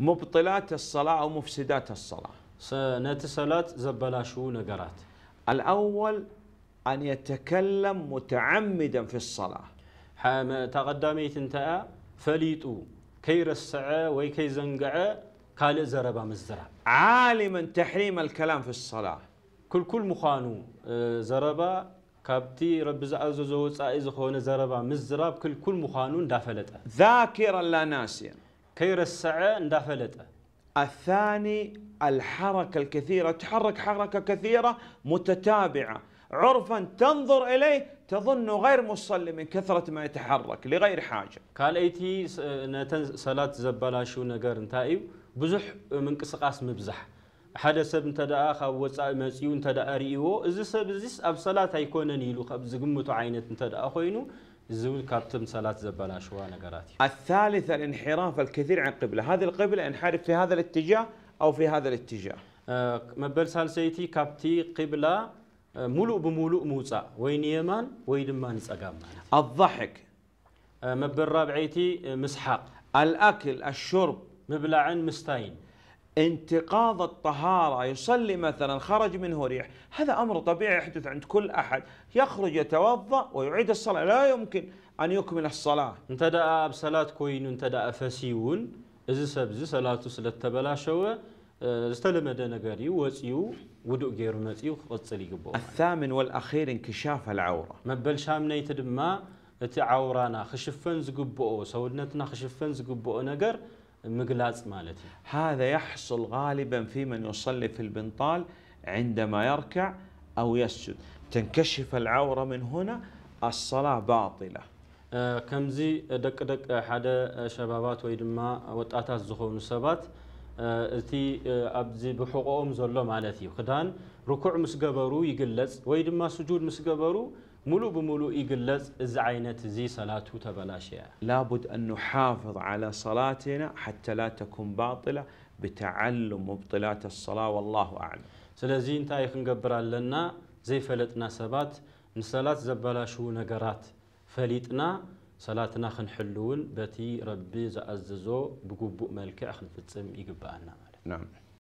مبطلات الصلاة أو مفسدات الصلاة نت زبلا شو نقرات الأول أن يتكلم متعمدا في الصلاة حما تقدمي تنتأ فليتو كير السعى وي كي زنقع قال زربا مزرع عالما تحريم الكلام في الصلاة كل كل مخانو آه، زربا كابتي رب زعزو زوز زربا مزرع كل كل مخانو دافلته ذاكرا لا ناسيا كير كيرسع اندفلت الثاني الحركة الكثيرة تحرك حركة كثيرة متتابعة عرفا تنظر إليه تظن غير مصلي من كثرة ما يتحرك لغير حاجة قال ايتي صلاة شو نقر انتائيو بزح من قصقاس مبزح حدا سب እንተ ደኣ ካብ ወፃኢ መፅኡ እንተ ደኣ ርእይዎ እዚ اب እዚስ ኣብ ሰላት ኣይኮነን ኢሉ ካብ ዝግምቱ ዓይነት زول كابتم صلاة زبلاشوا نقرات الثالثة الانحراف الكثير عن قبلة هذه القبلة انحرف في هذا الاتجاه أو في هذا الاتجاه أه مبل سالسيتي كابتي قبلة آه، ملو بملو موسى وين يمان وين ما نسقام الضحك أه مبل رابعيتي آه، مسحق الأكل الشرب مبلعا مستين انتقاض الطهارة يصلي مثلا خرج منه ريح هذا أمر طبيعي يحدث عند كل أحد يخرج يتوضأ ويعيد الصلاة لا يمكن أن يكمل الصلاة انتدى بصلاة كوين انتدى فسيون إذا سبز صلاة سلت بلاشوه استلم ነገር እዩ ወፂኡ ውዱእ ገይሩ መፂኡ ክቕፅል ይግብኦ ኣታምን ወልኣኺር እንክሻፍ ኣልዓውራ መበል ሻምነይቲ ድማ እቲ ዓውራና ክሽፈን ዝግብኦ ሰውነትና ክሽፈን ዝግብኦ مقلاص مالتي هذا يحصل غالبا في من يصلي في البنطال عندما يركع أو يسجد تنكشف العورة من هنا الصلاة باطلة ከምዚ أه، ደቂ دق ሓደ ሸባባት ወይ ድማ ወጣታት ዝኾኑ ሰባት أه، እቲ أه، ኣብዚ ብሕቆኦም ዘሎ ማለት እዩ ክዳን ርኩዕ ምስ ገበሩ ይግለጽ ملو بملو إجلز زعينة زي صلاة تبلاشيا لابد أن نحافظ على صلاتنا حتى لا تكون باطلة بتعلم مبطلات الصلاة والله أعلم سلازين تايخ نقبر لنا زي فلتنا سبات نسالات زبلاشو نقرات فليتنا صلاتنا خنحلون بتي ربي زأززو بقبو ملكة خنفتسم يقبعنا نعم